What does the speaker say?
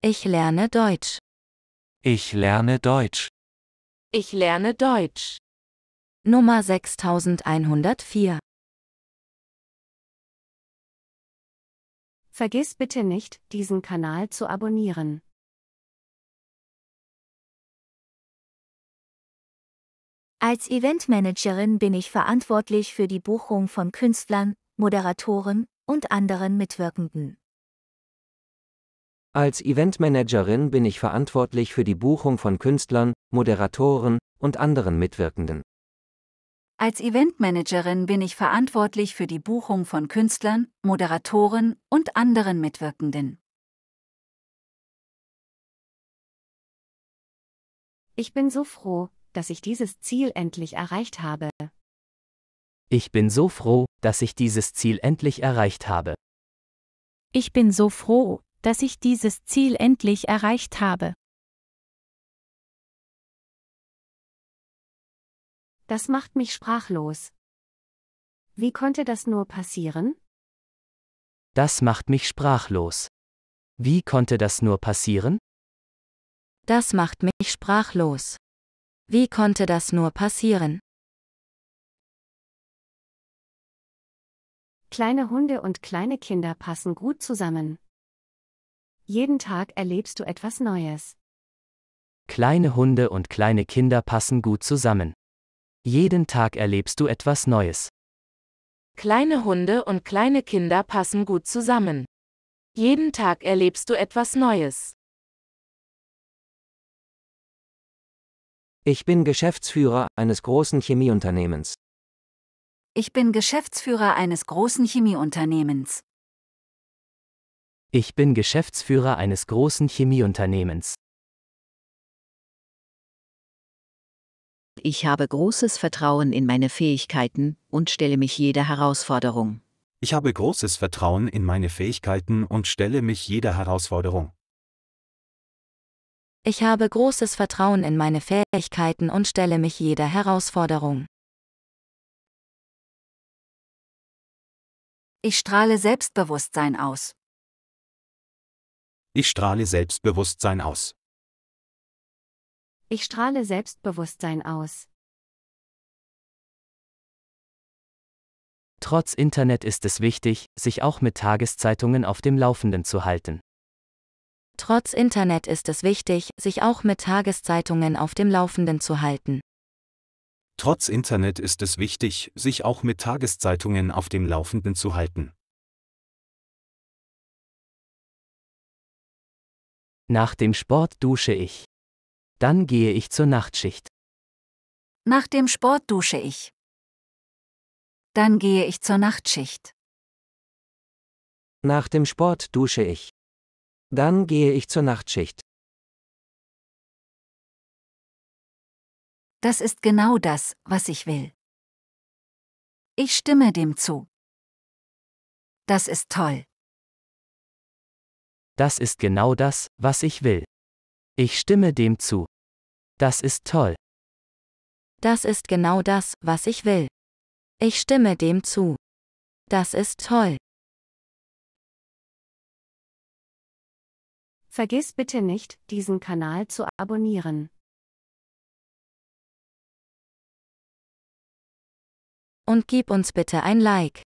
Ich lerne Deutsch. Ich lerne Deutsch. Ich lerne Deutsch. Nummer 6104. Vergiss bitte nicht, diesen Kanal zu abonnieren. Als Eventmanagerin bin ich verantwortlich für die Buchung von Künstlern, Moderatoren und anderen Mitwirkenden. Als Eventmanagerin bin ich verantwortlich für die Buchung von Künstlern, Moderatoren und anderen Mitwirkenden. Als Eventmanagerin bin ich verantwortlich für die Buchung von Künstlern, Moderatoren und anderen Mitwirkenden. Ich bin so froh, dass ich dieses Ziel endlich erreicht habe. Ich bin so froh, dass ich dieses Ziel endlich erreicht habe. Ich bin so froh, dass ich dieses Ziel endlich erreicht habe. Das macht mich sprachlos. Wie konnte das nur passieren? Das macht mich sprachlos. Wie konnte das nur passieren? Das macht mich sprachlos. Wie konnte das nur passieren? Kleine Hunde und kleine Kinder passen gut zusammen. Jeden Tag erlebst du etwas Neues. Kleine Hunde und kleine Kinder passen gut zusammen. Jeden Tag erlebst du etwas Neues. Kleine Hunde und kleine Kinder passen gut zusammen. Jeden Tag erlebst du etwas Neues. Ich bin Geschäftsführer eines großen Chemieunternehmens. Ich bin Geschäftsführer eines großen Chemieunternehmens. Ich bin Geschäftsführer eines großen Chemieunternehmens. Ich habe großes Vertrauen in meine Fähigkeiten und stelle mich jeder Herausforderung. Ich habe großes Vertrauen in meine Fähigkeiten und stelle mich jeder Herausforderung. Ich habe großes Vertrauen in meine Fähigkeiten und stelle mich jeder Herausforderung. Ich strahle Selbstbewusstsein aus. Ich strahle Selbstbewusstsein aus. Ich strahle Selbstbewusstsein aus. Trotz Internet ist es wichtig, sich auch mit Tageszeitungen auf dem Laufenden zu halten. Trotz Internet ist es wichtig, sich auch mit Tageszeitungen auf dem Laufenden zu halten. Trotz Internet ist es wichtig, sich auch mit Tageszeitungen auf dem Laufenden zu halten. Nach dem Sport dusche ich. Dann gehe ich zur Nachtschicht. Nach dem Sport dusche ich. Dann gehe ich zur Nachtschicht. Nach dem Sport dusche ich. Dann gehe ich zur Nachtschicht. Das ist genau das, was ich will. Ich stimme dem zu. Das ist toll. Das ist genau das, was ich will. Ich stimme dem zu. Das ist toll. Das ist genau das, was ich will. Ich stimme dem zu. Das ist toll. Vergiss bitte nicht, diesen Kanal zu abonnieren. Und gib uns bitte ein Like.